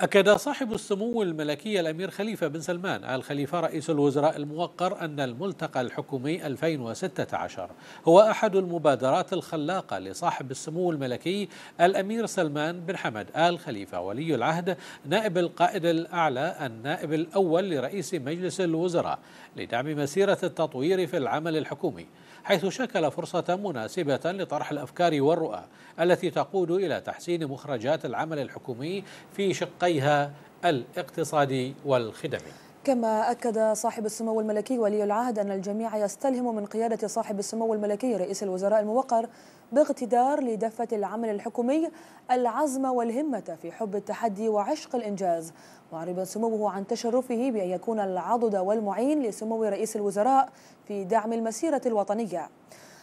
أكد صاحب السمو الملكي الأمير خليفة بن سلمان آل خليفة رئيس الوزراء الموقر أن الملتقى الحكومي 2016 هو أحد المبادرات الخلاقة لصاحب السمو الملكي الأمير سلمان بن حمد آل خليفة ولي العهد نائب القائد الأعلى النائب الأول لرئيس مجلس الوزراء لدعم مسيرة التطوير في العمل الحكومي حيث شكل فرصة مناسبة لطرح الأفكار والرؤى التي تقود إلى تحسين مخرجات العمل الحكومي في شقة سياقيها الاقتصادي والخدمي كما أكد صاحب السمو الملكي ولي العهد أن الجميع يستلهم من قيادة صاحب السمو الملكي رئيس الوزراء الموقر باقتدار لدفة العمل الحكومي العزم والهمة في حب التحدي وعشق الإنجاز معربا سموه عن تشرفه بأن يكون العضد والمعين لسمو رئيس الوزراء في دعم المسيرة الوطنية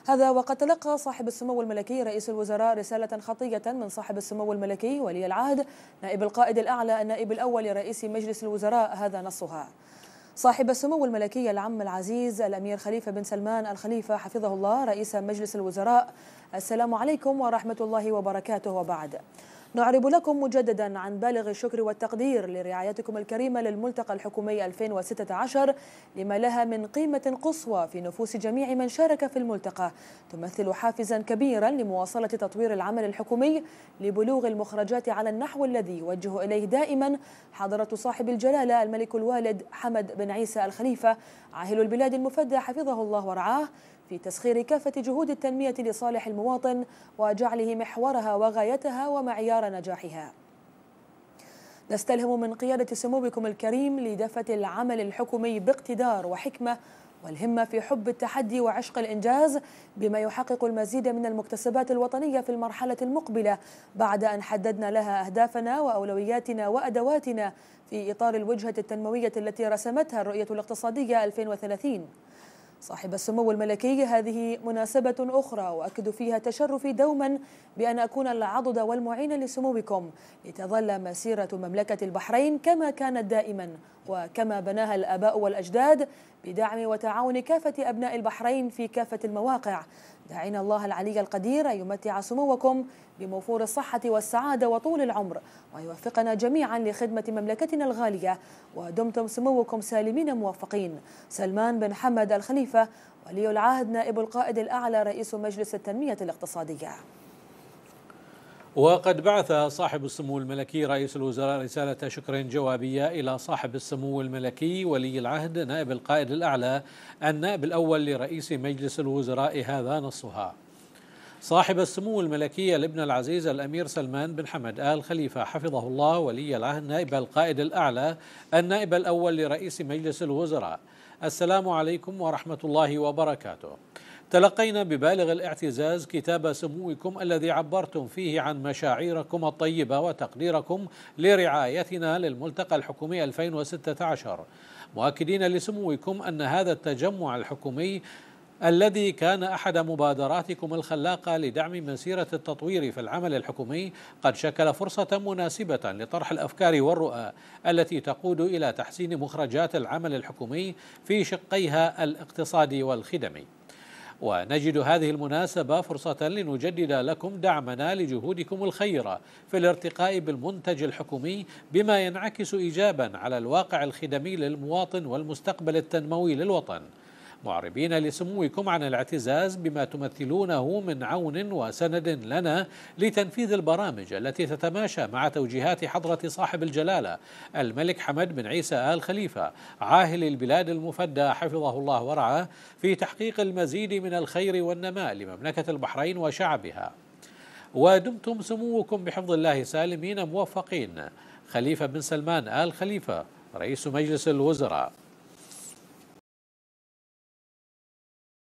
هذا وقد تلقى صاحب السمو الملكي رئيس الوزراء رسالة خطية من صاحب السمو الملكي ولي العهد نائب القائد الأعلى النائب الأول لرئيس مجلس الوزراء هذا نصها صاحب السمو الملكي العم العزيز الأمير خليفة بن سلمان الخليفة حفظه الله رئيس مجلس الوزراء السلام عليكم ورحمة الله وبركاته وبعد نعرب لكم مجددا عن بالغ الشكر والتقدير لرعايتكم الكريمة للملتقى الحكومي 2016 لما لها من قيمة قصوى في نفوس جميع من شارك في الملتقى تمثل حافزا كبيرا لمواصلة تطوير العمل الحكومي لبلوغ المخرجات على النحو الذي يوجه إليه دائما حضرة صاحب الجلالة الملك الوالد حمد بن عيسى الخليفة عاهل البلاد المفدى حفظه الله ورعاه في تسخير كافة جهود التنمية لصالح المواطن وجعله محورها وغايتها ومعيار نجاحها نستلهم من قيادة سموكم الكريم لدفة العمل الحكومي باقتدار وحكمة والهمة في حب التحدي وعشق الإنجاز بما يحقق المزيد من المكتسبات الوطنية في المرحلة المقبلة بعد أن حددنا لها أهدافنا وأولوياتنا وأدواتنا في إطار الوجهة التنموية التي رسمتها الرؤية الاقتصادية 2030 صاحب السمو الملكي هذه مناسبة أخرى وأكد فيها تشرفي دوما بأن أكون العضد والمعين لسموكم لتظل مسيرة مملكة البحرين كما كانت دائما وكما بناها الآباء والأجداد بدعم وتعاون كافة أبناء البحرين في كافة المواقع داعين الله العلي القدير أن يمتع سموكم بموفور الصحة والسعادة وطول العمر ويوفقنا جميعا لخدمة مملكتنا الغالية ودمتم سموكم سالمين موفقين سلمان بن حمد الخليفة ولي العهد نائب القائد الأعلى رئيس مجلس التنمية الاقتصادية وقد بعث صاحب السمو الملكي رئيس الوزراء رسالة شكر جوابية إلى صاحب السمو الملكي ولي العهد نائب القائد الأعلى النائب الأول لرئيس مجلس الوزراء هذا نصها صاحب السمو الملكي الابن العزيز الأمير سلمان بن حمد آل خليفة حفظه الله ولي العهد نائب القائد الأعلى النائب الأول لرئيس مجلس الوزراء السلام عليكم ورحمة الله وبركاته تلقينا ببالغ الاعتزاز كتاب سموكم الذي عبرتم فيه عن مشاعركم الطيبة وتقديركم لرعايتنا للملتقى الحكومي 2016 مؤكدين لسموكم أن هذا التجمع الحكومي الذي كان احد مبادراتكم الخلاقه لدعم مسيره التطوير في العمل الحكومي قد شكل فرصه مناسبه لطرح الافكار والرؤى التي تقود الى تحسين مخرجات العمل الحكومي في شقيها الاقتصادي والخدمي ونجد هذه المناسبة فرصة لنجدد لكم دعمنا لجهودكم الخيرة في الارتقاء بالمنتج الحكومي بما ينعكس إيجابا على الواقع الخدمي للمواطن والمستقبل التنموي للوطن معربين لسموكم عن الاعتزاز بما تمثلونه من عون وسند لنا لتنفيذ البرامج التي تتماشى مع توجيهات حضرة صاحب الجلالة الملك حمد بن عيسى آل خليفة عاهل البلاد المفدى حفظه الله ورعاه في تحقيق المزيد من الخير والنماء لمملكة البحرين وشعبها ودمتم سموكم بحفظ الله سالمين موفقين خليفة بن سلمان آل خليفة رئيس مجلس الوزراء